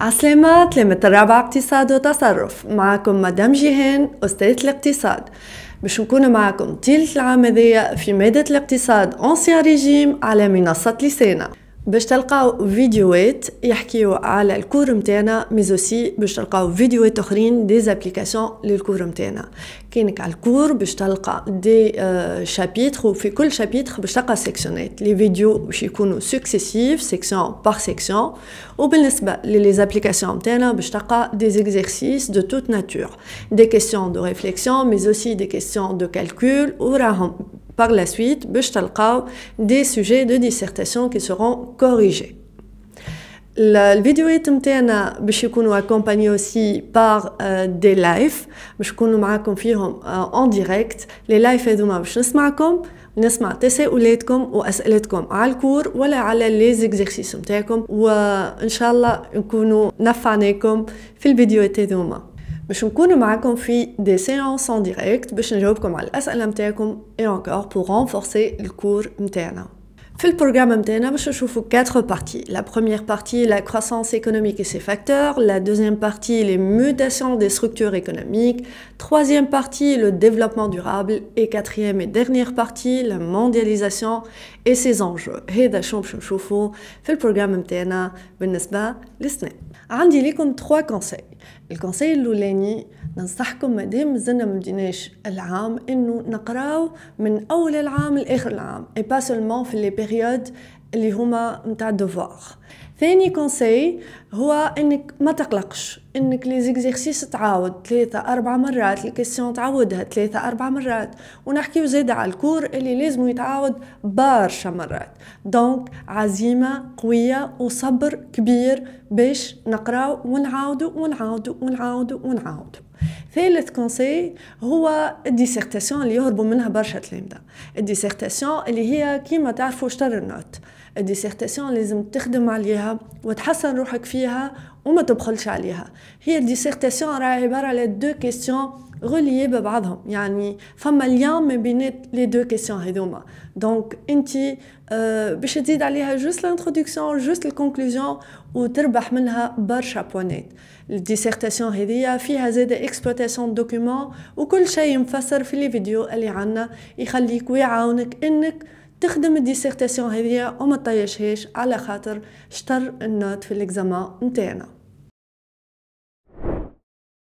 عسلامات لمة الرابعة اقتصاد وتصرف معكم مدام جيهان أستاذة الاقتصاد باش نكون معكم طيلة العام في مادة الاقتصاد أنسيان ريجيم على منصة لسانة Vous trouverez des vidéos qui parlent de votre cours, mais aussi d'autres vidéos sur les applications de votre cours. Dans le cours, vous trouverez des euh, chapitres, ou dans chaque chapitre, vous trouverez des sections. Les vidéos seront successives, section par section. Et pour les applications, vous trouverez des exercices de toute nature, Des questions de réflexion, mais aussi des questions de calcul, par la suite, des sujets de dissertation qui seront corrigés. La vidéo est m'tena, b'chikounou accompagné aussi par euh, des lives, b'chikounou m'a confirmé euh, en direct les lives et d'ouma b'chnesma'kom, n'esma t'essayouletkom ou as'eletkom al-cours ou ala les exercices m'tekom ou euh, inshallah, b'chikounou n'affanekom fil vidéo et d'ouma. Je vous vous des séances en direct pour et encore pour renforcer le cours le programme نتاعنا je نشوفوا quatre parties la première partie la croissance économique et ses facteurs la deuxième partie les mutations des structures économiques troisième partie le développement durable et quatrième et dernière partie la mondialisation et ses enjeux le programme باش programme عندي trois conseils le conseil loulénie. ننصحكم مادام مازلنا ما بديناش العام انه نقراو من اول العام لاخر العام اي با سولمون في لي بيريود اللي هما نتاع دوفوار ثاني كونساي هو انك ما تقلقش انك لي زيكزيرسيس تعاود ثلاثة أربع مرات الكيسيون تعاودها ثلاثة أربع مرات ونحكيو زاد على الكور اللي لازم يتعاود برشا مرات دونك عزيمة قوية وصبر كبير باش نقراو ونعاودو ونعاودو ونعاودو ونعاودو ثالث كونسي هو الديسيرتاسيون اللي يهربوا منها برشا تلامذة الديسيرتاسيون اللي هي كيما تعرفوا شطر النوت الديسيرتاسيون لازم تخدم عليها وتحسن روحك فيها وما تبخلش عليها هي الديسيرتاسيون راه عبارة على دو كيسيون غوليي ببعضهم يعني فما ليان ما بين لي دو كيسيون هذوما دونك انت آه، باش تزيد عليها جوست لانتروداكسيون جوست الكونكلوزيون وتربح منها برشا بوانيت الديسيرتاسيون هذيا فيها زاد اكسبلوتاسيون دوكيومون وكل شيء مفسر في لي فيديو اللي عندنا يخليك ويعاونك انك تخدم الديسيرتاسيون هذيا وما تطيشهاش على خاطر شطر النوت في الاكزامان نتاعنا